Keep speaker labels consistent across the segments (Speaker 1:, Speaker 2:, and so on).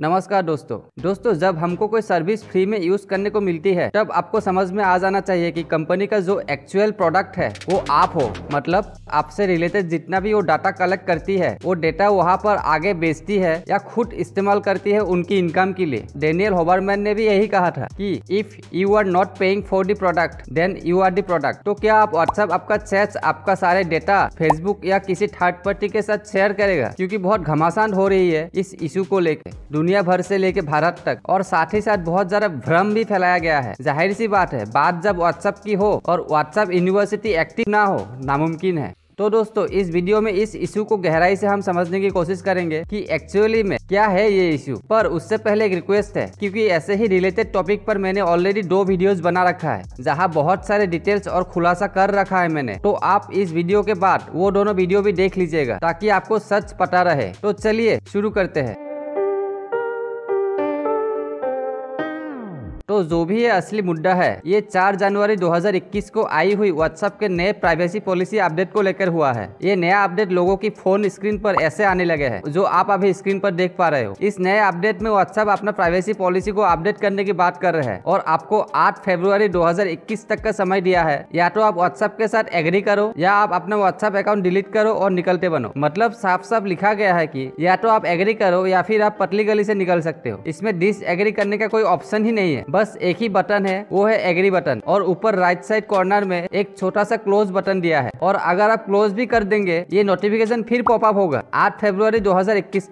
Speaker 1: नमस्कार दोस्तों दोस्तों जब हमको कोई सर्विस फ्री में यूज करने को मिलती है तब आपको समझ में आ जाना चाहिए कि कंपनी का जो एक्चुअल प्रोडक्ट है वो आप हो मतलब आपसे रिलेटेड जितना भी वो डाटा कलेक्ट करती है वो डेटा वहाँ पर आगे बेचती है या खुद इस्तेमाल करती है उनकी इनकम के लिए डेनियल होबरमैन ने भी यही कहा था कि if you are not paying for the product then you are the product तो क्या आप व्हाट्सएप आपका चैट आपका सारे डेटा फेसबुक या किसी थर्ड पार्टी के साथ शेयर करेगा क्यूँकी बहुत घमासान हो रही है इस इशू को लेकर दुनिया भर से लेके भारत तक और साथ ही साथ बहुत ज्यादा भ्रम भी फैलाया गया है जाहिर सी बात है बात जब व्हाट्सएप की हो और व्हाट्सएप यूनिवर्सिटी एक्टिव ना हो नामुमकिन है तो दोस्तों इस वीडियो में इस इशू को गहराई से हम समझने की कोशिश करेंगे कि एक्चुअली में क्या है ये इशू पर उससे पहले एक रिक्वेस्ट है क्योंकि ऐसे ही रिलेटेड टॉपिक पर मैंने ऑलरेडी दो वीडियोस बना रखा है जहां बहुत सारे डिटेल्स और खुलासा कर रखा है मैंने तो आप इस वीडियो के बाद वो दोनों वीडियो भी देख लीजिएगा ताकि आपको सच पता रहे तो चलिए शुरू करते हैं तो जो भी ये असली मुद्दा है ये 4 जनवरी 2021 को आई हुई व्हाट्सएप के नए प्राइवेसी पॉलिसी अपडेट को लेकर हुआ है ये नया अपडेट लोगों की फोन स्क्रीन पर ऐसे आने लगे हैं जो आप अभी स्क्रीन पर देख पा रहे हो इस नए अपडेट में व्हाट्सएप अपना प्राइवेसी पॉलिसी को अपडेट करने की बात कर रहे हैं और आपको आठ फेब्रुआरी दो तक का समय दिया है या तो आप व्हाट्सएप के साथ एग्री करो या आप अपना व्हाट्सएप अकाउंट डिलीट करो और निकलते बनो मतलब साफ साफ लिखा गया है की या तो आप एग्री करो या फिर आप पतली गली से निकल सकते हो इसमें डिस एग्री करने का कोई ऑप्शन ही नहीं है बस एक ही बटन है वो है एग्री बटन और ऊपर राइट साइड कॉर्नर में एक छोटा सा क्लोज बटन दिया है और अगर आप क्लोज भी कर देंगे ये नोटिफिकेशन फिर पॉपअप होगा आठ फेब्रुआरी दो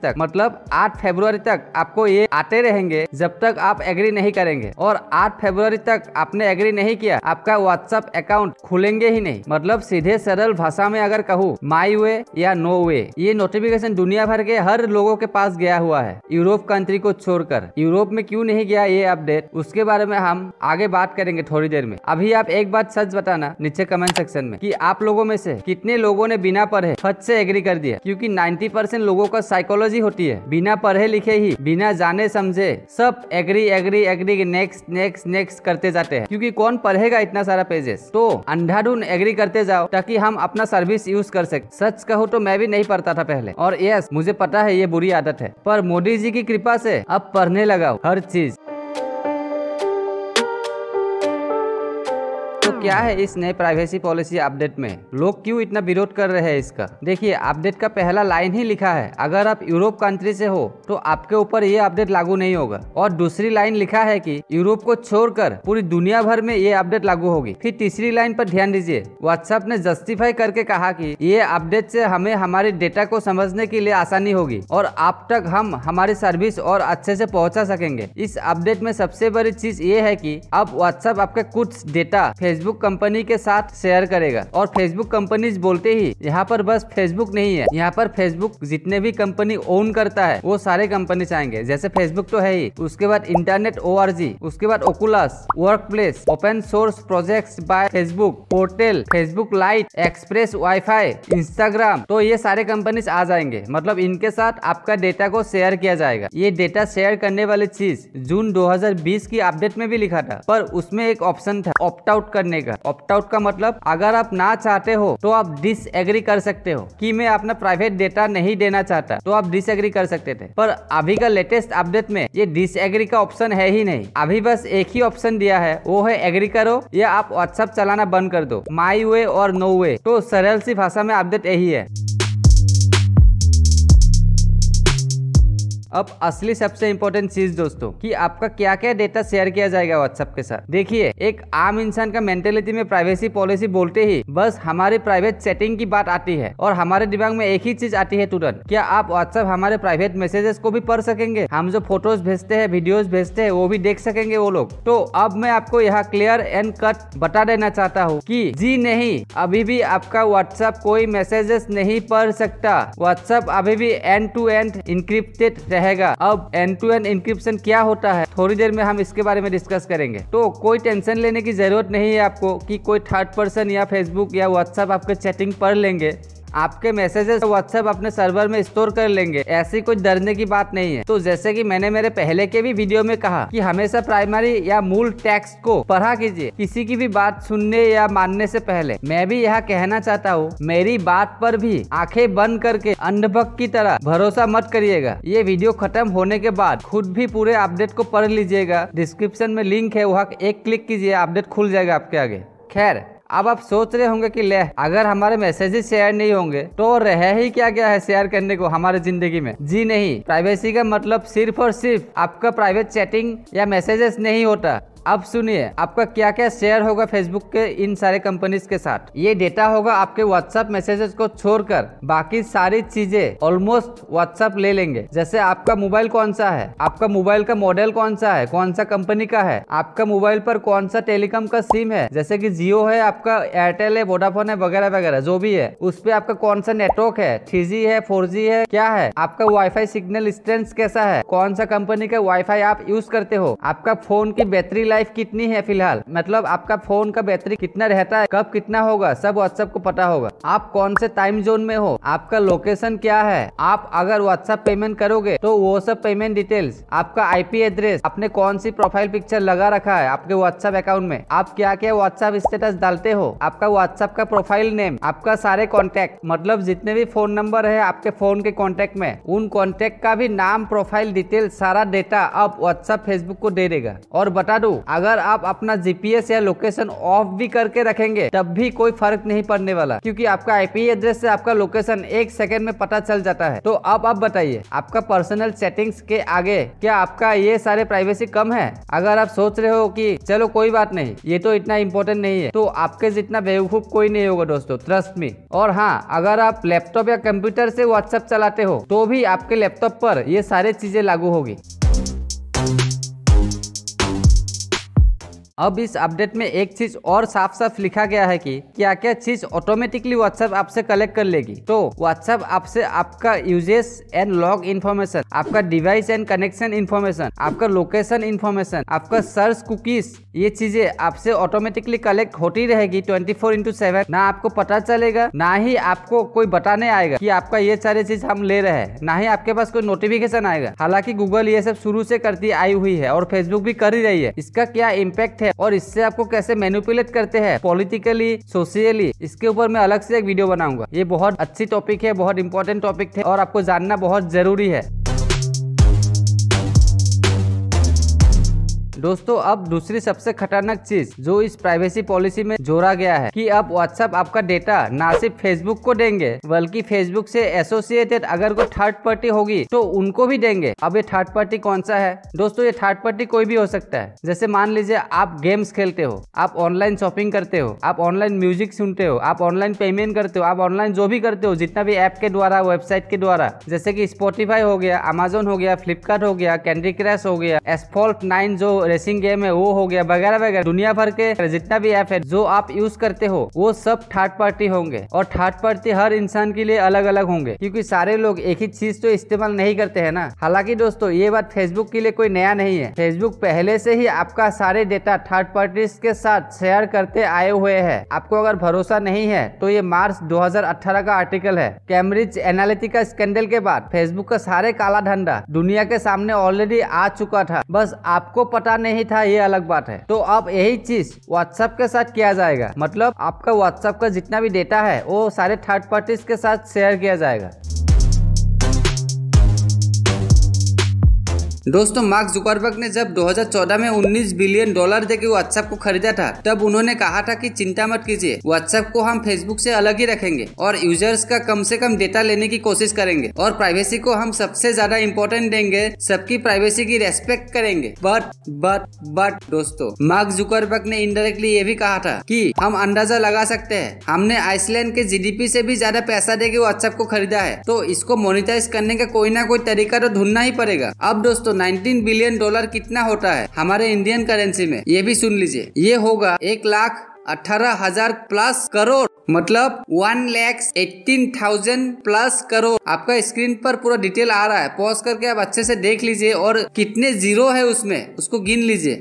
Speaker 1: तक मतलब आठ फेब्रुआरी तक आपको ये आते रहेंगे जब तक आप एग्री नहीं करेंगे और आठ फेब्रुआरी तक आपने एग्री नहीं किया आपका व्हाट्सअप अकाउंट खुलेंगे ही नहीं मतलब सीधे सरल भाषा में अगर कहूँ माई वे या नो वे ये नोटिफिकेशन दुनिया भर के हर लोगों के पास गया हुआ है यूरोप कंट्री को छोड़कर यूरोप में क्यों नहीं गया ये अपडेट उस उसके बारे में हम आगे बात करेंगे थोड़ी देर में अभी आप एक बात सच बताना नीचे कमेंट सेक्शन में कि आप लोगों में से कितने लोगों ने बिना पढ़े सच से एग्री कर दिया क्योंकि 90 परसेंट लोगों का साइकोलॉजी होती है बिना पढ़े लिखे ही बिना जाने समझे सब agree agree agree next next next करते जाते हैं क्यूँकी कौन पढ़ेगा इतना सारा पेजेस तो अंधाधुन एग्री करते जाओ ताकि हम अपना सर्विस यूज कर सके सच कहो तो मैं भी नहीं पढ़ता था पहले और यस मुझे पता है ये बुरी आदत है पर मोदी जी की कृपा से अब पढ़ने लगाओ हर चीज तो क्या है इस नए प्राइवेसी पॉलिसी अपडेट में लोग क्यों इतना विरोध कर रहे हैं इसका देखिए अपडेट का पहला लाइन ही लिखा है अगर आप यूरोप कंट्री से हो तो आपके ऊपर ये अपडेट लागू नहीं होगा और दूसरी लाइन लिखा है कि यूरोप को छोड़कर पूरी दुनिया भर में ये अपडेट लागू होगी फिर तीसरी लाइन पर ध्यान दीजिए व्हाट्सएप ने जस्टिफाई करके कहा की ये अपडेट से हमें हमारे डेटा को समझने के लिए आसानी होगी और आप तक हम हमारी सर्विस और अच्छे से पहुंचा सकेंगे इस अपडेट में सबसे बड़ी चीज ये है कि अब व्हाट्सएप आपके कुछ डेटा फेसबुक कंपनी के साथ शेयर करेगा और फेसबुक कंपनीज बोलते ही यहाँ पर बस फेसबुक नहीं है यहाँ पर फेसबुक जितने भी कंपनी ओन करता है वो सारे कंपनी आएंगे जैसे फेसबुक तो है ही उसके बाद इंटरनेट ओ उसके बाद Oculus workplace open source project by Facebook portal Facebook lite express WiFi Instagram तो ये सारे कंपनीज आ जाएंगे मतलब इनके साथ आपका डेटा को शेयर किया जाएगा ये डेटा शेयर करने वाली चीज जून 2020 की अपडेट में भी लिखा था पर उसमें एक ऑप्शन था ऑप्ट आउट करने का ऑप्ट आउट का मतलब अगर आप ना चाहते हो तो आप एग्री कर सकते हो कि मैं अपना प्राइवेट डेटा नहीं देना चाहता तो आप एग्री कर सकते थे पर अभी का लेटेस्ट अपडेट में ये एग्री का ऑप्शन है ही नहीं अभी बस एक ही ऑप्शन दिया है वो है एग्री करो या आप व्हाट्सएप चलाना बंद कर दो माई वे और नो वे तो सरल सी भाषा में अपडेट यही है अब असली सबसे इम्पोर्टेंट चीज दोस्तों कि आपका क्या क्या डेटा शेयर किया जाएगा व्हाट्सएप के साथ देखिए एक आम इंसान का मेंटेलिटी में प्राइवेसी पॉलिसी बोलते ही बस हमारी प्राइवेट सेटिंग की बात आती है और हमारे दिमाग में एक ही चीज आती है तुरंत क्या आप व्हाट्सएप हमारे प्राइवेट मैसेजेस को भी पढ़ सकेंगे हम जो फोटोज भेजते हैं वीडियोज भेजते हैं वो भी देख सकेंगे वो लोग तो अब मैं आपको यहाँ क्लियर एंड कट बता देना चाहता हूँ की जी नहीं अभी भी आपका व्हाट्सएप कोई मैसेजेस नहीं पढ़ सकता व्हाट्सएप अभी भी एंड टू एंड इंक्रिप्टेड रहेगा अब एन टू एन इंक्रिप्शन क्या होता है थोड़ी देर में हम इसके बारे में डिस्कस करेंगे तो कोई टेंशन लेने की जरूरत नहीं है आपको कि कोई थर्ड पर्सन या फेसबुक या व्हाट्सएप आपके चैटिंग पढ़ लेंगे आपके मैसेजेस व्हाट्सएप अपने सर्वर में स्टोर कर लेंगे ऐसी कुछ डरने की बात नहीं है तो जैसे कि मैंने मेरे पहले के भी वीडियो में कहा कि हमेशा प्राइमरी या मूल टैक्स को पढ़ा कीजिए किसी की भी बात सुनने या मानने से पहले मैं भी यह कहना चाहता हूँ मेरी बात पर भी आंखें बंद करके अंधभक्त की तरह भरोसा मत करिएगा ये वीडियो खत्म होने के बाद खुद भी पूरे अपडेट को पढ़ लीजिएगा डिस्क्रिप्शन में लिंक है वहाँ एक क्लिक कीजिए अपडेट खुल जाएगा आपके आगे खैर अब आप सोच रहे होंगे कि ले अगर हमारे मैसेजेस शेयर नहीं होंगे तो रह ही क्या क्या है शेयर करने को हमारे जिंदगी में जी नहीं प्राइवेसी का मतलब सिर्फ और सिर्फ आपका प्राइवेट चैटिंग या मैसेजेस नहीं होता अब सुनिए आपका क्या क्या शेयर होगा फेसबुक के इन सारे कंपनीज के साथ ये डेटा होगा आपके व्हाट्सएप मैसेजेस को छोड़कर बाकी सारी चीजें ऑलमोस्ट व्हाट्सएप ले लेंगे जैसे आपका मोबाइल कौन सा है आपका मोबाइल का मॉडल कौन सा है कौन सा कंपनी का है आपका मोबाइल पर कौन सा टेलीकॉम का सिम है जैसे की जियो है आपका एयरटेल है वोडाफोन है वगैरह वगैरह जो भी है उस पर आपका कौन सा नेटवर्क है थ्री है फोर है क्या है आपका वाईफाई सिग्नल स्ट्रेंथ कैसा है कौन सा कंपनी का वाईफाई आप यूज करते हो आपका फोन की बैटरी लाइफ कितनी है फिलहाल मतलब आपका फोन का बैटरी कितना रहता है कब कितना होगा सब व्हाट्सएप को पता होगा आप कौन से टाइम जोन में हो आपका लोकेशन क्या है आप अगर व्हाट्सएप पेमेंट करोगे तो वो सब पेमेंट डिटेल्स आपका आईपी एड्रेस आपने कौन सी प्रोफाइल पिक्चर लगा रखा है आपके व्हाट्सएप अकाउंट में आप क्या क्या व्हाट्सएप स्टेटस डालते हो आपका व्हाट्सएप का प्रोफाइल नेम आपका सारे कॉन्टेक्ट मतलब जितने भी फोन नंबर है आपके फोन के कॉन्टेक्ट में उन कॉन्टेक्ट का भी नाम प्रोफाइल डिटेल सारा डेटा आप व्हाट्सएप फेसबुक को दे देगा और बता दू अगर आप अपना जीपीएस या लोकेशन ऑफ भी करके रखेंगे तब भी कोई फर्क नहीं पड़ने वाला क्योंकि आपका आईपी एड्रेस से आपका लोकेशन एक सेकंड में पता चल जाता है तो अब आप बताइए आपका पर्सनल सेटिंग्स के आगे क्या आपका ये सारे प्राइवेसी कम है अगर आप सोच रहे हो की चलो कोई बात नहीं ये तो इतना इम्पोर्टेंट नहीं है तो आपके जितना बेवकूफ कोई नहीं होगा दोस्तों ट्रस्ट में और हाँ अगर आप लैपटॉप या कंप्यूटर से व्हाट्सएप चलाते हो तो भी आपके लैपटॉप पर ये सारी चीजें लागू होगी अब इस अपडेट में एक चीज और साफ साफ लिखा गया है कि क्या क्या चीज ऑटोमेटिकली व्हाट्सएप आपसे कलेक्ट कर लेगी तो व्हाट्सएप आपसे आपका यूजेस एंड लॉग इन्फॉर्मेशन आपका डिवाइस एंड कनेक्शन इन्फॉर्मेशन आपका लोकेशन इन्फॉर्मेशन आपका सर्च कुकीज ये चीजें आपसे ऑटोमेटिकली कलेक्ट होती रहेगी ट्वेंटी फोर इंटू सेवन ना आपको पता चलेगा ना ही आपको कोई बताने आएगा कि आपका ये सारी चीज हम ले रहे हैं ना ही आपके पास कोई नोटिफिकेशन आएगा हालांकि गूगल ये सब शुरू से करती आई हुई है और फेसबुक भी कर ही रही है इसका क्या इम्पैक्ट है है और इससे आपको कैसे मैनिपुलेट करते हैं पॉलिटिकली सोशियली इसके ऊपर मैं अलग से एक वीडियो बनाऊंगा ये बहुत अच्छी टॉपिक है बहुत इंपॉर्टेंट टॉपिक है और आपको जानना बहुत जरूरी है दोस्तों अब दूसरी सबसे खतरनाक चीज जो इस प्राइवेसी पॉलिसी में जोड़ा गया है कि अब व्हाट्सएप आपका डेटा न सिर्फ फेसबुक को देंगे बल्कि फेसबुक से एसोसिएटेड अगर कोई थर्ड पार्टी होगी तो उनको भी देंगे अब ये थर्ड पार्टी कौन सा है दोस्तों ये थर्ड पार्टी कोई भी हो सकता है जैसे मान लीजिए आप गेम्स खेलते हो आप ऑनलाइन शॉपिंग करते हो आप ऑनलाइन म्यूजिक सुनते हो आप ऑनलाइन पेमेंट करते हो आप ऑनलाइन जो भी करते हो जितना भी ऐप के द्वारा वेबसाइट के द्वारा जैसे की स्पोटिफाई हो गया अमेजोन हो गया फ्लिपकार्ट हो गया कैंडी क्रैश हो गया एसफॉल्ट नाइन जो रेसिंग गेम है वो हो गया वगैरह वगैरह दुनिया भर के जितना भी ऐप है जो आप यूज करते हो वो सब थर्ड पार्टी होंगे और थर्ड पार्टी हर इंसान के लिए अलग अलग होंगे क्योंकि सारे लोग एक ही चीज तो इस्तेमाल नहीं करते है ना हालांकि दोस्तों ये बात फेसबुक के लिए कोई नया नहीं है फेसबुक पहले से ही आपका सारे डेटा थर्ड पार्टी के साथ शेयर करते आए हुए है आपको अगर भरोसा नहीं है तो ये मार्च 2018 का आर्टिकल है कैम्ब्रिज एनालिटिका स्कैंडल के बाद फेसबुक का सारे काला धंधा दुनिया के सामने ऑलरेडी आ चुका था बस आपको पता नहीं था ये अलग बात है तो अब यही चीज व्हाट्सएप के साथ किया जाएगा मतलब आपका व्हाट्सएप का जितना भी डेटा है वो सारे थर्ड पार्टीज के साथ शेयर किया जाएगा दोस्तों मार्क जुकरबर्ग ने जब 2014 में 19 बिलियन डॉलर देके व्हाट्सएप को खरीदा था तब उन्होंने कहा था कि चिंता मत कीजिए व्हाट्सएप को हम फेसबुक से अलग ही रखेंगे और यूजर्स का कम से कम डेटा लेने की कोशिश करेंगे और प्राइवेसी को हम सबसे ज्यादा इम्पोर्टेंट देंगे सबकी प्राइवेसी की रेस्पेक्ट करेंगे बट बट बट दोस्तों मार्क जुकरबर्ग ने इनडायरेक्टली ये भी कहा था की हम अंदाजा लगा सकते हैं हमने आइसलैंड के जी से भी ज्यादा पैसा देके व्हाट्सएप को खरीदा है तो इसको मोनिटाइज करने का कोई ना कोई तरीका तो ढूंढना ही पड़ेगा अब दोस्तों तो 19 बिलियन डॉलर कितना होता है हमारे इंडियन करेंसी में ये भी सुन लीजिए ये होगा एक लाख अठारह हजार प्लस करोड़ मतलब one lakhs eighteen thousand plus crore आपका स्क्रीन पर पूरा डिटेल आ रहा है पॉज करके आप अच्छे से देख लीजिए और कितने जीरो है उसमें उसको गिन लीजिए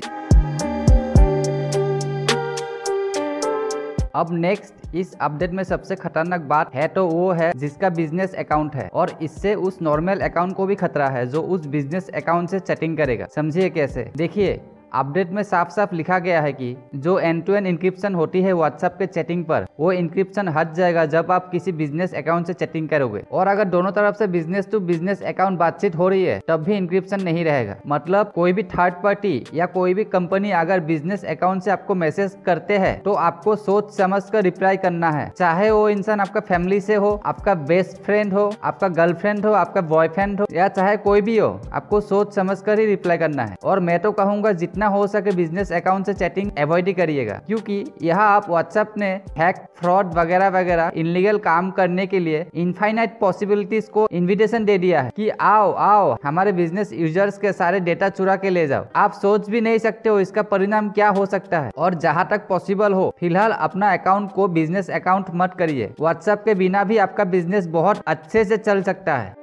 Speaker 1: अब नेक्स्ट इस अपडेट में सबसे खतरनाक बात है तो वो है जिसका बिजनेस अकाउंट है और इससे उस नॉर्मल अकाउंट को भी खतरा है जो उस बिजनेस अकाउंट से चैटिंग करेगा समझिए कैसे देखिए अपडेट में साफ साफ लिखा गया है कि जो एन टू एन इंक्रिप्शन होती है व्हाट्सएप के चैटिंग पर वो इंक्रिप्शन हट जाएगा जब आप किसी बिजनेस अकाउंट से चैटिंग करोगे और अगर दोनों तरफ से बिजनेस टू बिजनेस अकाउंट बातचीत हो रही है तब भी इंक्रिप्शन नहीं रहेगा मतलब कोई भी थर्ड पार्टी या कोई भी कंपनी अगर बिजनेस अकाउंट से आपको मैसेज करते हैं तो आपको सोच समझ कर रिप्लाई करना है चाहे वो इंसान आपका फैमिली से हो आपका बेस्ट फ्रेंड हो आपका गर्लफ्रेंड हो आपका बॉयफ्रेंड हो या चाहे कोई भी हो आपको सोच समझ कर ही रिप्लाई करना है और मैं तो कहूँगा जितना जितना हो सके बिजनेस अकाउंट से चैटिंग अवॉइड ही करिएगा क्योंकि यह आप व्हाट्सएप ने हैक फ्रॉड वगैरह वगैरह इनलीगल काम करने के लिए इनफाइनाइट पॉसिबिलिटीज को इनविटेशन दे दिया है कि आओ आओ हमारे बिजनेस यूजर्स के सारे डेटा चुरा के ले जाओ आप सोच भी नहीं सकते हो इसका परिणाम क्या हो सकता है और जहाँ तक पॉसिबल हो फिलहाल अपना अकाउंट को बिजनेस अकाउंट मत करिए व्हाट्सएप के बिना भी आपका बिजनेस बहुत अच्छे से चल सकता है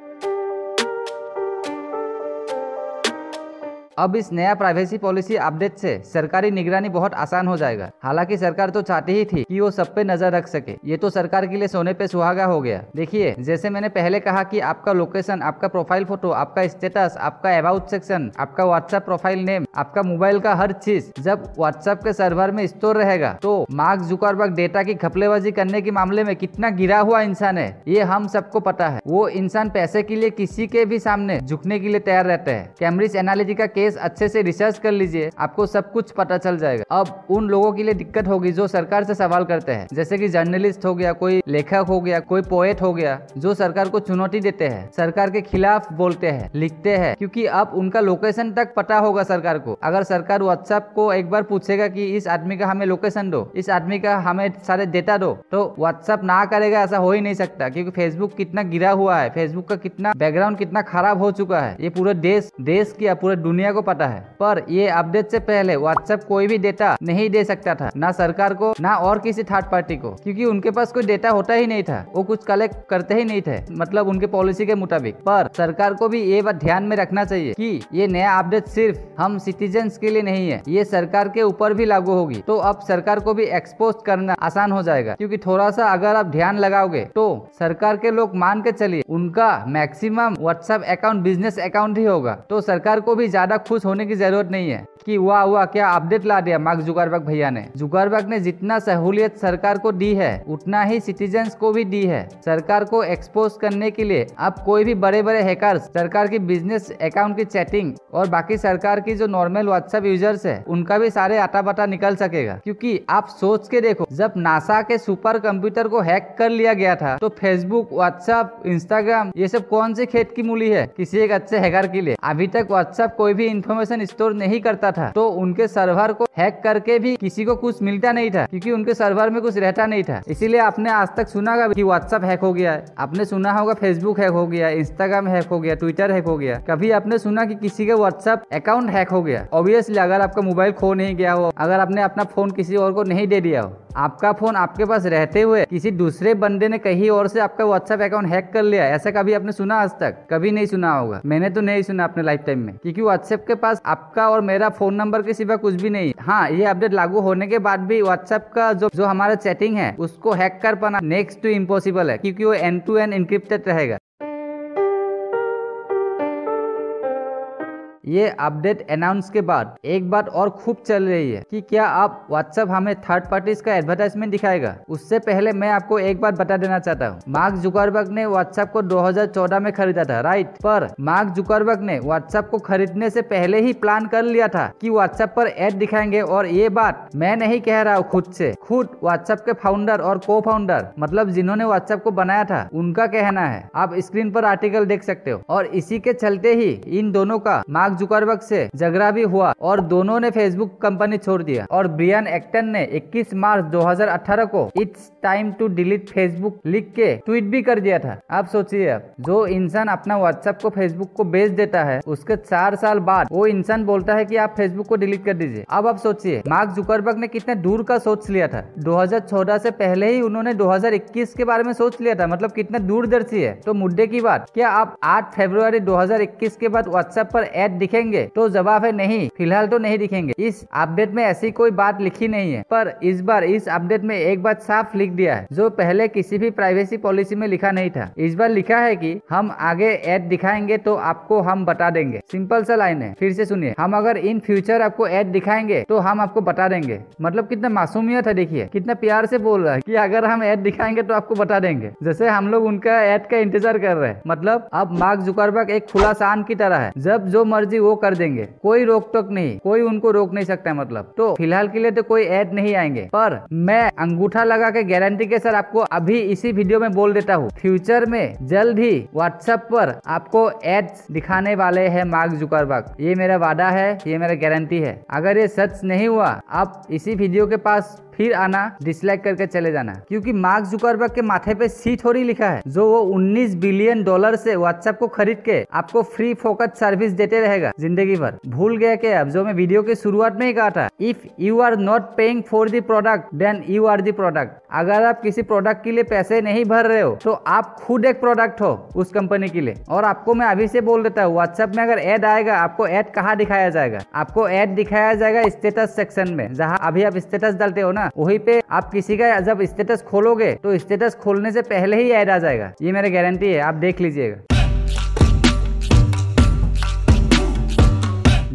Speaker 1: अब इस नया प्राइवेसी पॉलिसी अपडेट से सरकारी निगरानी बहुत आसान हो जाएगा हालांकि सरकार तो चाहती ही थी कि वो सब पे नजर रख सके ये तो सरकार के लिए सोने पे सुहागा हो गया देखिए जैसे मैंने पहले कहा कि आपका लोकेशन आपका प्रोफाइल फोटो आपका स्टेटस आपका अबाउट सेक्शन आपका व्हाट्सएप प्रोफाइल नेम आपका मोबाइल का हर चीज जब व्हाट्सएप के सर्वर में स्टोर रहेगा तो मार्क जुकरबर्ग डेटा की खपलेबाजी करने के मामले में कितना गिरा हुआ इंसान है ये हम सबको पता है वो इंसान पैसे के लिए किसी के भी सामने झुकने के लिए तैयार रहते हैं कैम्ब्रिज एनालिटी का केस केस अच्छे से रिसर्च कर लीजिए आपको सब कुछ पता चल जाएगा अब उन लोगों के लिए दिक्कत होगी जो सरकार से सवाल करते हैं जैसे कि जर्नलिस्ट हो गया कोई लेखक हो गया कोई पोएट हो गया जो सरकार को चुनौती देते हैं सरकार के खिलाफ बोलते हैं लिखते हैं क्योंकि अब उनका लोकेशन तक पता होगा सरकार को अगर सरकार व्हाट्सएप को एक बार पूछेगा कि इस आदमी का हमें लोकेशन दो इस आदमी का हमें सारे डेटा दो तो व्हाट्सएप ना करेगा ऐसा हो ही नहीं सकता क्योंकि फेसबुक कितना गिरा हुआ है फेसबुक का कितना बैकग्राउंड कितना खराब हो चुका है ये पूरा देश देश की पूरे दुनिया को पता है पर ये अपडेट से पहले व्हाट्सएप कोई भी डेटा नहीं दे सकता था ना सरकार को ना और किसी थर्ड पार्टी को क्योंकि उनके पास कोई डेटा होता ही नहीं था वो कुछ कलेक्ट करते ही नहीं थे मतलब उनके पॉलिसी के मुताबिक पर सरकार को भी ये बात ध्यान में रखना चाहिए कि ये नया अपडेट सिर्फ हम सिटीजन के लिए नहीं है ये सरकार के ऊपर भी लागू होगी तो अब सरकार को भी एक्सपोज करना आसान हो जाएगा क्योंकि थोड़ा सा अगर आप ध्यान लगाओगे तो सरकार के लोग मान के चलिए उनका maximum WhatsApp account business account ही होगा तो सरकार को भी ज्यादा खुश होने की जरूरत नहीं है कि वाह वाह क्या अपडेट ला दिया मार्क जुगारबाग भैया ने जुगारबाग ने जितना सहूलियत सरकार को दी है उतना ही सिटीजन को भी दी है सरकार को एक्सपोज करने के लिए अब कोई भी बड़े बड़े हैकर सरकार की बिजनेस अकाउंट की चैटिंग और बाकी सरकार की जो नॉर्मल व्हाट्सएप यूजर्स है उनका भी सारे आटा बाटा निकल सकेगा क्योंकि आप सोच के देखो जब नासा के सुपर कंप्यूटर को हैक कर लिया गया था तो फेसबुक व्हाट्सएप इंस्टाग्राम ये सब कौन से खेत की मूली है किसी एक अच्छे हैकर के लिए अभी तक व्हाट्सएप कोई भी इन्फॉर्मेशन स्टोर नहीं करता था तो उनके सर्वर को हैक करके भी किसी को कुछ मिलता नहीं था क्योंकि उनके सर्वर में कुछ रहता नहीं था इसीलिए आपने आज तक सुना होगा कि व्हाट्सअप हैक हो गया है आपने सुना होगा फेसबुक हैक हो गया इंस्टाग्राम हैक हो गया ट्विटर हैक हो गया कभी आपने सुना कि किसी का व्हाट्सअप अकाउंट हैक हो गया ऑब्वियसली अगर आपका मोबाइल खो नहीं गया हो अगर आपने अपना फोन किसी और को नहीं दे दिया हो आपका फोन आपके पास रहते हुए किसी दूसरे बंदे ने कहीं और से आपका व्हाट्सएप अकाउंट हैक कर लिया ऐसा कभी आपने सुना आज तक कभी नहीं सुना होगा मैंने तो नहीं सुना अपने लाइफ टाइम में क्योंकि व्हाट्सएप के पास आपका और मेरा फ़ोन नंबर के सिवा कुछ भी नहीं हाँ ये अपडेट लागू होने के बाद भी व्हाट्सएप का जो जो हमारा चैटिंग है उसको हैक कर पाना नेक्स्ट टू इम्पोसिबल है क्योंकि वो एंड टू एंड इंक्रिप्टेड रहेगा ये अपडेट अनाउंस के बाद एक बात और खूब चल रही है कि क्या आप व्हाट्सएप हमें थर्ड पार्टीज का एडवर्टाइजमेंट दिखाएगा उससे पहले मैं आपको एक बात बता देना चाहता हूँ मार्क जुकरबर्ग ने व्हाट्सएप को 2014 में खरीदा था राइट पर मार्क जुकरबर्ग ने व्हाट्सएप को खरीदने से पहले ही प्लान कर लिया था कि व्हाट्सएप पर एड दिखाएंगे और ये बात मैं नहीं कह रहा हूँ खुद से खुद व्हाट्सएप के फाउंडर और को फाउंडर मतलब जिन्होंने व्हाट्सएप को बनाया था उनका कहना है आप स्क्रीन पर आर्टिकल देख सकते हो और इसी के चलते ही इन दोनों का मार्क जुकरबर्ग से झगड़ा भी हुआ और दोनों ने फेसबुक कंपनी छोड़ दिया और ब्रियान एक्टन ने 21 मार्च 2018 को it's time to delete Facebook लिख के ट्वीट भी कर दिया था आप सोचिए जो इंसान अपना व्हाट्सएप को फेसबुक को बेच देता है उसके चार साल बाद वो इंसान बोलता है की आप फेसबुक को डिलीट कर दीजिए अब आप सोचिए मार्क जुकरबर्ग ने कितने दूर का सोच लिया था दो से पहले ही उन्होंने दो के बारे में सोच लिया था मतलब कितना दूरदर्शी है तो मुद्दे की बात क्या आप 8 फरवरी 2021 के बाद व्हाट्सएप पर एड दिखेंगे तो जवाब है नहीं फिलहाल तो नहीं दिखेंगे इस अपडेट में ऐसी कोई बात लिखी नहीं है पर इस बार इस अपडेट में एक बात साफ लिख दिया है जो पहले किसी भी प्राइवेसी पॉलिसी में लिखा नहीं था इस बार लिखा है की हम आगे एड दिखाएंगे तो आपको हम बता देंगे सिंपल सा लाइन है फिर से सुनिए हम अगर इन फ्यूचर आपको एड दिखाएंगे तो हम आपको बता देंगे मतलब कितना मासूमियत है देखिए कितना प्यार से बोल रहा है कि अगर हम ऐड दिखाएंगे तो आपको बता देंगे जैसे हम लोग उनका ऐड का इंतजार कर रहे हैं मतलब अब मार्क जुकरबर्ग एक खुला शान की तरह है जब जो मर्जी मर्जी वो कर देंगे कोई रोक टोक नहीं कोई उनको रोक नहीं सकता मतलब तो फिलहाल के लिए तो कोई ऐड नहीं आएंगे पर मैं अंगूठा लगा के गारंटी के सर आपको अभी इसी वीडियो में बोल देता हूँ फ्यूचर में जल्द ही व्हाट्सएप पर आपको एड दिखाने वाले है मार्ग जुकरबर्ग ये मेरा वादा है ये मेरा गारंटी है अगर ये सच नहीं हुआ आप इसी वीडियो के पास फिर आना डिसलाइक करके चले जाना क्योंकि मार्क जुकरबर्ग के माथे पे सी थोड़ी लिखा है जो वो 19 बिलियन डॉलर से व्हाट्सएप को खरीद के आपको फ्री फोकस सर्विस देते रहेगा जिंदगी भर भूल गया क्या अब जो मैं वीडियो के शुरुआत में ही कहा था if you are not paying for the product then you are the product अगर आप किसी प्रोडक्ट के लिए पैसे नहीं भर रहे हो तो आप खुद एक प्रोडक्ट हो उस कंपनी के लिए और आपको मैं अभी से बोल देता हूँ व्हाट्सएप में अगर एड आएगा आपको एड कहाँ दिखाया जाएगा आपको एड दिखाया जाएगा स्टेटस सेक्शन में जहाँ अभी आप स्टेटस डालते हो ना ना वही पे आप किसी का जब स्टेटस खोलोगे तो स्टेटस खोलने से पहले ही ऐड आ जाएगा ये मेरा गारंटी है आप देख लीजिएगा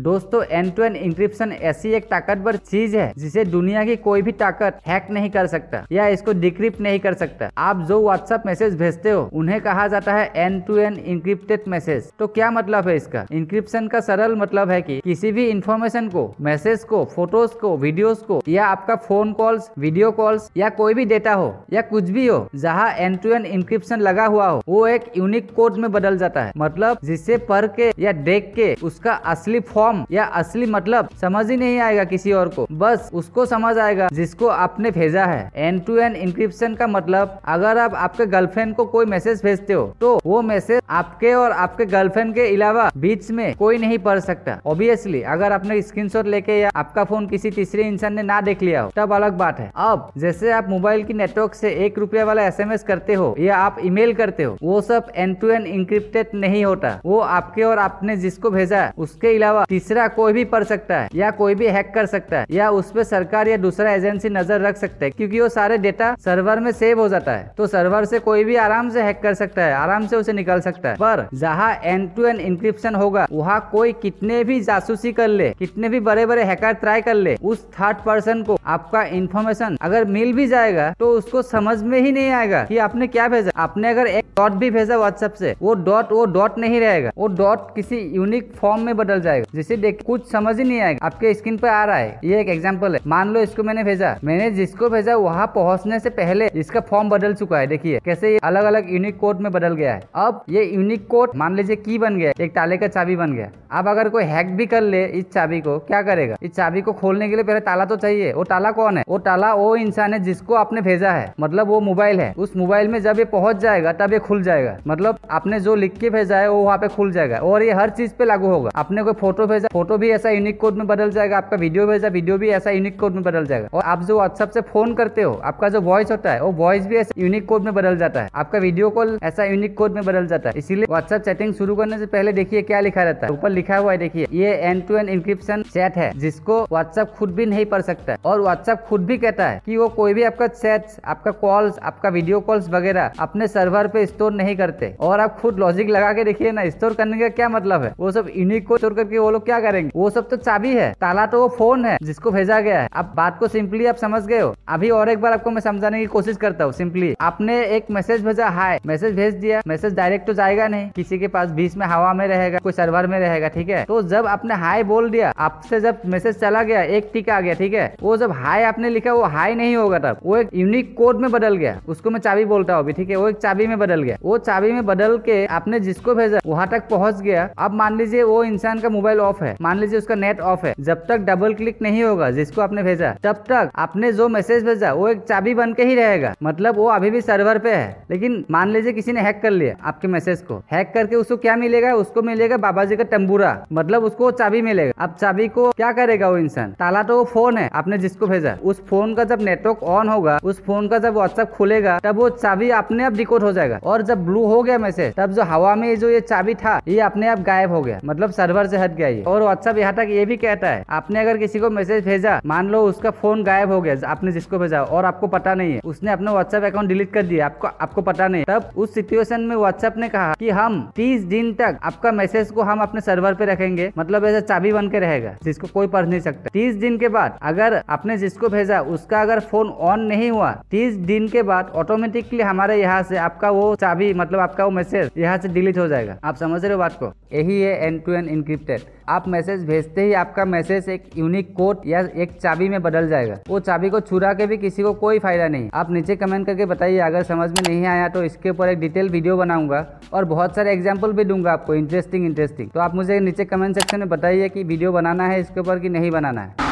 Speaker 1: दोस्तों एन टू एन इंक्रिप्शन ऐसी एक ताकतवर चीज है जिसे दुनिया की कोई भी ताकत हैक नहीं कर सकता या इसको डिक्रिप्ट नहीं कर सकता आप जो व्हाट्सएप मैसेज भेजते हो उन्हें कहा जाता है end to end encrypted message तो क्या मतलब है इसका इंक्रिप्शन का सरल मतलब है कि किसी भी इंफॉर्मेशन को मैसेज को फोटोज को वीडियो को या आपका फोन कॉल्स वीडियो कॉल्स या कोई भी डेटा हो या कुछ भी हो जहाँ एन टू एन इंक्रिप्शन लगा हुआ हो वो एक यूनिक कोड में बदल जाता है मतलब जिसे पढ़ के या देख के उसका असली फॉर्म फॉर्म या असली मतलब समझ ही नहीं आएगा किसी और को बस उसको समझ आएगा जिसको आपने भेजा है एंड टू एंड इंक्रिप्शन का मतलब अगर आप आपके गर्लफ्रेंड को कोई मैसेज भेजते हो तो वो मैसेज आपके और आपके गर्लफ्रेंड के अलावा बीच में कोई नहीं पढ़ सकता ऑब्वियसली अगर आपने स्क्रीन लेके या आपका फोन किसी तीसरे इंसान ने ना देख लिया हो तब अलग बात है अब जैसे आप मोबाइल की नेटवर्क से एक रुपया वाला एस करते हो या आप ईमेल करते हो वो सब एंड टू एंड इंक्रिप्टेड नहीं होता वो आपके और आपने जिसको भेजा है उसके अलावा तीसरा कोई भी पढ़ सकता है या कोई भी हैक कर सकता है या उस पर सरकार या दूसरा एजेंसी नजर रख सकते है क्योंकि वो सारे डेटा सर्वर में सेव हो जाता है तो सर्वर से कोई भी आराम से हैक कर सकता है आराम से उसे निकल सकता है पर जहाँ एंड टू एंड इंक्रिप्शन होगा वहाँ कोई कितने भी जासूसी कर ले कितने भी बड़े बड़े हैकर ट्राई कर ले उस थर्ड पर्सन को आपका इन्फॉर्मेशन अगर मिल भी जाएगा तो उसको समझ में ही नहीं आएगा कि आपने क्या भेजा आपने अगर एक डॉट भी भेजा व्हाट्सएप से वो डॉट वो डॉट नहीं रहेगा वो डॉट किसी यूनिक फॉर्म में बदल जाएगा जिसे इसे देख कुछ समझ ही नहीं आएगा आपके स्क्रीन पर आ रहा है ये एक एग्जाम्पल है मान लो इसको मैंने भेजा मैंने जिसको भेजा वहाँ पहुँचने से पहले इसका फॉर्म बदल चुका है देखिए कैसे ये अलग अलग यूनिक कोड में बदल गया है अब ये यूनिक कोड मान लीजिए की बन गया एक ताले का चाबी बन गया अब अगर कोई हैक भी कर ले इस चाबी को क्या करेगा इस चाबी को खोलने के लिए पहले ताला तो चाहिए वो ताला कौन है वो ताला वो इंसान है जिसको आपने भेजा है मतलब वो मोबाइल है उस मोबाइल में जब ये पहुंच जाएगा तब ये खुल जाएगा मतलब आपने जो लिख के भेजा है वो वहाँ पे खुल जाएगा और ये हर चीज पे लागू होगा आपने कोई फोटो भेजा भेजा फोटो भी ऐसा यूनिक कोड में बदल जाएगा आपका वीडियो भेजा वीडियो भी ऐसा यूनिक कोड में बदल जाएगा और आप जो व्हाट्सअप से फोन करते हो आपका जो वॉइस होता है वो वॉइस भी ऐसा यूनिक कोड में बदल जाता है आपका वीडियो कॉल ऐसा यूनिक कोड में बदल जाता है इसीलिए व्हाट्सअप चैटिंग शुरू करने से पहले देखिए क्या लिखा रहता है ऊपर लिखा हुआ है देखिए ये end to end encryption chat है जिसको व्हाट्सअप खुद भी नहीं पढ़ सकता और व्हाट्सअप खुद भी कहता है की वो कोई भी आपका चैट आपका कॉल्स आपका वीडियो कॉल्स वगैरह अपने सर्वर पे स्टोर नहीं करते और आप खुद लॉजिक लगा के देखिए ना स्टोर करने का क्या मतलब है वो सब यूनिक कोड स्टोर करके वो लोग क्या करेंगे वो सब तो चाबी है ताला तो वो फोन है जिसको भेजा गया है अब बात को सिंपली आप समझ गए हो अभी और एक बार आपको मैं समझाने की कोशिश करता हूँ सिंपली आपने एक मैसेज भेजा हाय मैसेज भेज दिया मैसेज डायरेक्ट तो जाएगा नहीं किसी के पास बीच में हवा में रहेगा कोई सर्वर में रहेगा ठीक है तो जब आपने हाय बोल दिया आपसे जब मैसेज चला गया एक टिक आ गया ठीक है वो जब हाय आपने लिखा वो हाई नहीं होगा तब वो एक यूनिक कोड में बदल गया उसको मैं चाबी बोलता हूँ अभी ठीक है वो एक चाबी में बदल गया वो चाबी में बदल के आपने जिसको भेजा वहां तक पहुंच गया अब मान लीजिए वो इंसान का मोबाइल ऑफ है मान लीजिए उसका नेट ऑफ है जब तक डबल क्लिक नहीं होगा जिसको आपने भेजा तब तक आपने जो मैसेज भेजा वो एक चाबी बन के ही रहेगा मतलब वो अभी भी सर्वर पे है लेकिन मान लीजिए किसी ने हैक कर लिया आपके मैसेज को हैक करके उसको क्या मिलेगा उसको मिलेगा बाबा जी का तम्बूरा मतलब उसको चाबी मिलेगा अब चाबी को क्या करेगा वो इंसान ताला तो वो फोन है आपने जिसको भेजा उस फोन का जब नेटवर्क ऑन होगा उस फोन का जब व्हाट्सएप खुलेगा तब वो चाबी अपने आप डिकोड हो जाएगा और जब ब्लू हो गया मैसेज तब जो हवा में जो ये चाबी था ये अपने आप गायब हो गया मतलब सर्वर से हट गया ये और व्हाट्सअप यहाँ तक ये भी कहता है आपने अगर किसी को मैसेज भेजा मान लो उसका फोन गायब हो गया आपने जिसको भेजा और आपको पता नहीं है उसने अपना व्हाट्सएप अकाउंट डिलीट कर दिया आपको आपको पता नहीं तब उस सिचुएशन में व्हाट्सएप ने कहा कि हम 30 दिन तक आपका मैसेज को हम अपने सर्वर पे रखेंगे मतलब ऐसा चाबी बन के रहेगा जिसको कोई पढ़ नहीं सकता तीस दिन के बाद अगर आपने जिसको भेजा उसका अगर फोन ऑन नहीं हुआ तीस दिन के बाद ऑटोमेटिकली हमारे यहाँ से आपका वो चाबी मतलब आपका वो मैसेज यहाँ से डिलीट हो जाएगा आप समझ रहे हो बात को यही है एंड टू एंड इनक्रिप्टेड आप मैसेज भेजते ही आपका मैसेज एक यूनिक कोड या एक चाबी में बदल जाएगा वो चाबी को छुरा के भी किसी को कोई फायदा नहीं आप नीचे कमेंट करके बताइए अगर समझ में नहीं आया तो इसके ऊपर एक डिटेल वीडियो बनाऊंगा और बहुत सारे एग्जाम्पल भी दूंगा आपको इंटरेस्टिंग इंटरेस्टिंग तो आप मुझे नीचे कमेंट सेक्शन में बताइए कि वीडियो बनाना है इसके ऊपर कि नहीं बनाना है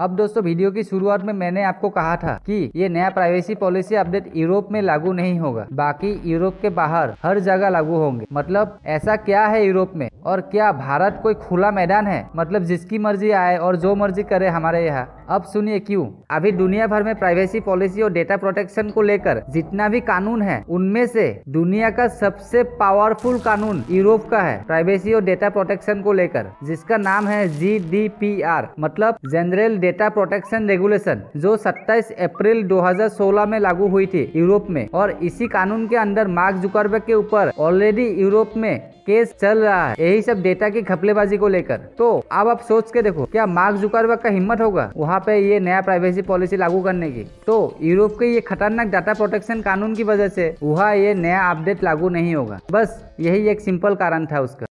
Speaker 1: अब दोस्तों वीडियो की शुरुआत में मैंने आपको कहा था कि ये नया प्राइवेसी पॉलिसी अपडेट यूरोप में लागू नहीं होगा बाकी यूरोप के बाहर हर जगह लागू होंगे मतलब ऐसा क्या है यूरोप में और क्या भारत कोई खुला मैदान है मतलब जिसकी मर्जी आए और जो मर्जी करे हमारे यहाँ अब सुनिए क्यों अभी दुनिया भर में प्राइवेसी पॉलिसी और डेटा प्रोटेक्शन को लेकर जितना भी कानून है उनमें से दुनिया का सबसे पावरफुल कानून यूरोप का है प्राइवेसी और डेटा प्रोटेक्शन को लेकर जिसका नाम है जी मतलब जनरल डेटा प्रोटेक्शन रेगुलेशन जो 27 अप्रैल 2016 में लागू हुई थी यूरोप में और इसी कानून के अंदर मार्क जुकरबर्ग के ऊपर ऑलरेडी यूरोप में केस चल रहा है यही सब डेटा की खपलेबाजी को लेकर तो अब आप सोच के देखो क्या मार्क जुकरबर्ग का हिम्मत होगा वहाँ पे ये नया प्राइवेसी पॉलिसी लागू करने की तो यूरोप के ये खतरनाक डाटा प्रोटेक्शन कानून की वजह से वहाँ ये नया अपडेट लागू नहीं होगा बस यही एक सिंपल कारण था उसका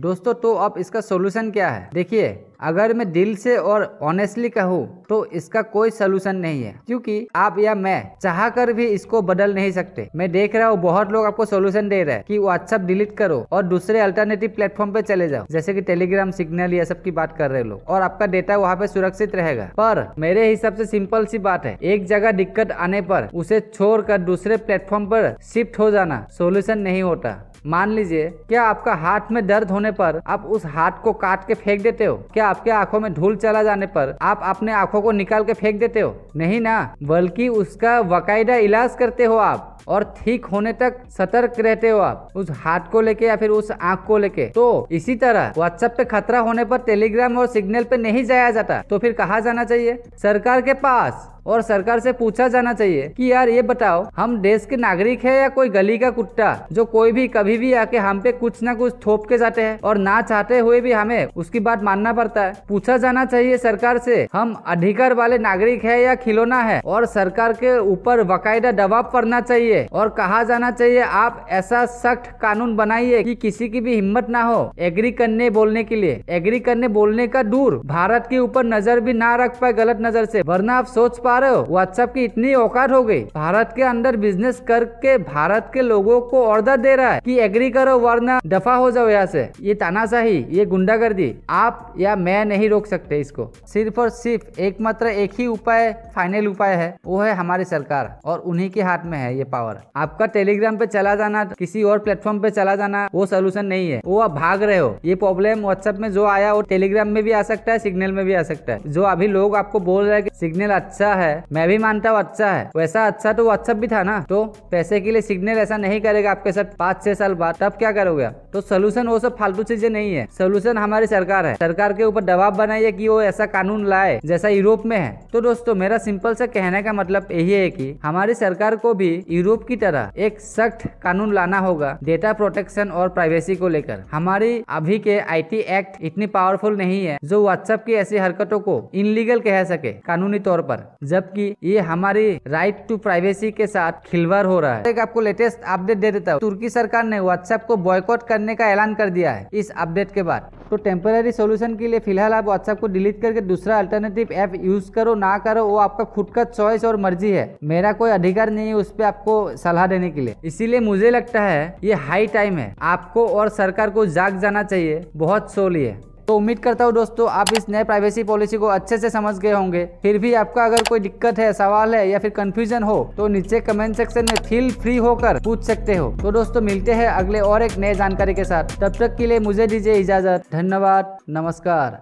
Speaker 1: दोस्तों तो अब इसका सोल्यूशन क्या है देखिए अगर मैं दिल से और ऑनेस्टली कहूँ तो इसका कोई सोल्यूशन नहीं है क्योंकि आप या मैं चाह कर भी इसको बदल नहीं सकते मैं देख रहा हूँ बहुत लोग आपको सोल्यूशन दे रहे हैं कि व्हाट्सअप अच्छा डिलीट करो और दूसरे अल्टरनेटिव प्लेटफॉर्म पे चले जाओ जैसे कि टेलीग्राम सिग्नल ये सब की बात कर रहे लोग और आपका डेटा वहाँ पे सुरक्षित रहेगा पर मेरे हिसाब से सिंपल सी बात है एक जगह दिक्कत आने पर उसे छोड़ दूसरे प्लेटफॉर्म पर शिफ्ट हो जाना सोल्यूशन नहीं होता मान लीजिए क्या आपका हाथ में दर्द होने पर आप उस हाथ को काट के फेंक देते हो क्या आपके आंखों में धूल चला जाने पर आप अपने आंखों को निकाल के फेंक देते हो नहीं ना बल्कि उसका बाकायदा इलाज करते हो आप और ठीक होने तक सतर्क रहते हो आप उस हाथ को लेके या फिर उस आंख को लेके तो इसी तरह व्हाट्सएप पे खतरा होने पर टेलीग्राम और सिग्नल पे नहीं जाया जाता तो फिर कहा जाना चाहिए सरकार के पास और सरकार से पूछा जाना चाहिए कि यार ये बताओ हम देश के नागरिक है या कोई गली का कुत्ता जो कोई भी कभी भी आके हम पे कुछ ना कुछ थोप के जाते हैं और ना चाहते हुए भी हमें उसकी बात मानना पड़ता है पूछा जाना चाहिए सरकार से हम अधिकार वाले नागरिक है या खिलौना है और सरकार के ऊपर बाकायदा दबाव पड़ना चाहिए और कहा जाना चाहिए आप ऐसा सख्त कानून बनाइए कि किसी की भी हिम्मत ना हो एग्री करने बोलने के लिए एग्री करने बोलने का दूर भारत के ऊपर नजर भी ना रख पाए गलत नजर से वरना आप सोच पा पा रहे हो व्हाट्सएप की इतनी औकात हो गई भारत के अंदर बिजनेस करके भारत के लोगों को ऑर्डर दे रहा है कि एग्री करो वरना दफा हो जाओ यहाँ से ये तानाशाही ये गुंडागर्दी आप या मैं नहीं रोक सकते इसको सिर्फ और सिर्फ एकमात्र एक ही उपाय फाइनल उपाय है वो है हमारी सरकार और उन्हीं के हाथ में है ये पावर आपका टेलीग्राम पे चला जाना किसी और प्लेटफॉर्म पे चला जाना वो सोल्यूशन नहीं है वो आप भाग रहे हो ये प्रॉब्लम व्हाट्सएप में जो आया वो टेलीग्राम में भी आ सकता है सिग्नल में भी आ सकता है जो अभी लोग आपको बोल रहे हैं कि सिग्नल अच्छा है है मैं भी मानता हूँ अच्छा है वैसा अच्छा तो व्हाट्सअप भी था ना तो पैसे के लिए सिग्नल ऐसा नहीं करेगा आपके साथ पाँच छह साल बाद तब क्या करोगे तो सोल्यूशन वो सब फालतू चीजें नहीं है सोल्यूशन हमारी सरकार है सरकार के ऊपर दबाव बनाइए की वो ऐसा कानून लाए जैसा यूरोप में है तो दोस्तों मेरा सिंपल से कहने का मतलब यही है की हमारी सरकार को भी यूरोप की तरह एक सख्त कानून लाना होगा डेटा प्रोटेक्शन और प्राइवेसी को लेकर हमारी अभी के आईटी एक्ट इतनी पावरफुल नहीं है जो व्हाट्सएप की ऐसी हरकतों को इनलीगल कह सके कानूनी तौर पर जबकि ये हमारी राइट टू प्राइवेसी के साथ खिलवाड़ हो रहा है एक आपको लेटेस्ट अपडेट दे देता हूँ तुर्की सरकार ने व्हाट्सएप को बॉयकॉट करने का ऐलान कर दिया है इस अपडेट के बाद तो टेम्पररी सोल्यूशन के लिए फिलहाल आप व्हाट्सएप को डिलीट करके दूसरा अल्टरनेटिव ऐप यूज करो ना करो वो आपका खुद का चॉइस और मर्जी है मेरा कोई अधिकार नहीं है उस पर आपको सलाह देने के लिए इसीलिए मुझे लगता है ये हाई टाइम है आपको और सरकार को जाग जाना चाहिए बहुत सोलिए तो उम्मीद करता हूँ दोस्तों आप इस नए प्राइवेसी पॉलिसी को अच्छे से समझ गए होंगे फिर भी आपका अगर कोई दिक्कत है सवाल है या फिर कंफ्यूजन हो तो नीचे कमेंट सेक्शन में फील फ्री होकर पूछ सकते हो तो दोस्तों मिलते हैं अगले और एक नए जानकारी के साथ तब तक के लिए मुझे दीजिए इजाजत धन्यवाद नमस्कार